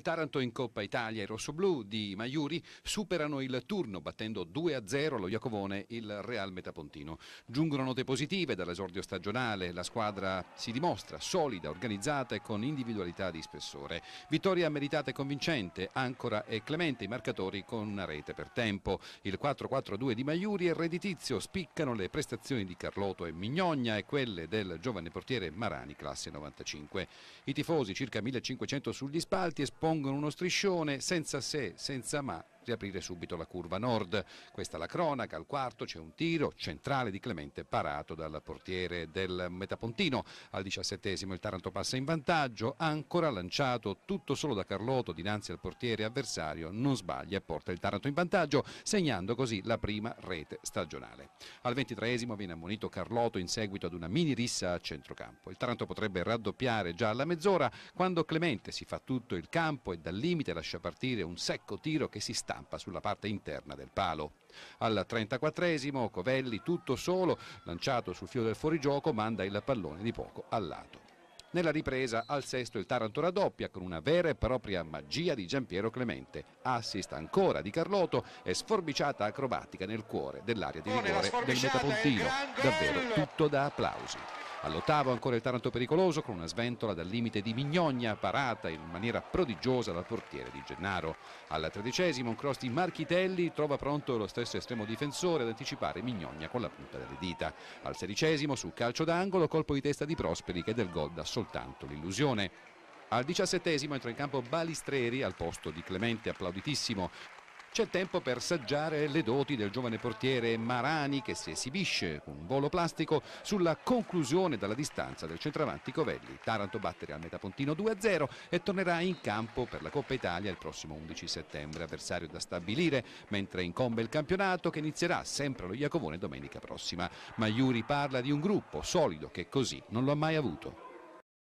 Taranto in Coppa Italia, i rossoblù di Maiuri superano il turno battendo 2-0 allo Iacovone il Real Metapontino. Giungono note positive dall'esordio stagionale, la squadra si dimostra solida, organizzata e con individualità di spessore. Vittoria meritata e convincente, Ancora e Clemente i marcatori con una rete per tempo. Il 4-4-2 di Maiuri è redditizio, spiccano le prestazioni di Carlotto e Mignogna e quelle del giovane portiere Marani, classe 95. I tifosi, circa 1500 sugli spalti, espongono compongono uno striscione senza se, senza ma riaprire subito la curva nord. Questa è la cronaca, al quarto c'è un tiro centrale di Clemente parato dal portiere del Metapontino. Al diciassettesimo il Taranto passa in vantaggio, ancora lanciato tutto solo da Carlotto dinanzi al portiere avversario, non sbaglia e porta il Taranto in vantaggio, segnando così la prima rete stagionale. Al ventitreesimo viene ammonito Carlotto in seguito ad una mini rissa a centrocampo. Il Taranto potrebbe raddoppiare già alla mezz'ora quando Clemente si fa tutto il campo e dal limite lascia partire un secco tiro che si sta stampa sulla parte interna del palo. Al 34esimo Covelli tutto solo, lanciato sul filo del fuorigioco, manda il pallone di poco al lato. Nella ripresa al sesto il Taranto raddoppia con una vera e propria magia di Giampiero Clemente. Assist ancora di Carlotto e sforbiciata acrobatica nel cuore dell'area di rigore del Metapontino. Davvero tutto da applausi. All'ottavo ancora il Taranto pericoloso con una sventola dal limite di Mignogna parata in maniera prodigiosa dal portiere di Gennaro. Al tredicesimo un cross di Marchitelli trova pronto lo stesso estremo difensore ad anticipare Mignogna con la punta delle dita. Al sedicesimo su calcio d'angolo colpo di testa di Prosperi che del gol dà soltanto l'illusione. Al diciassettesimo entra in campo Balistreri al posto di Clemente applauditissimo c'è tempo per saggiare le doti del giovane portiere Marani che si esibisce con un volo plastico sulla conclusione dalla distanza del centravanti Covelli. Taranto battere al metapontino 2-0 e tornerà in campo per la Coppa Italia il prossimo 11 settembre, avversario da stabilire, mentre incombe il campionato che inizierà sempre lo Iacovone domenica prossima. Ma Iuri parla di un gruppo solido che così non lo ha mai avuto.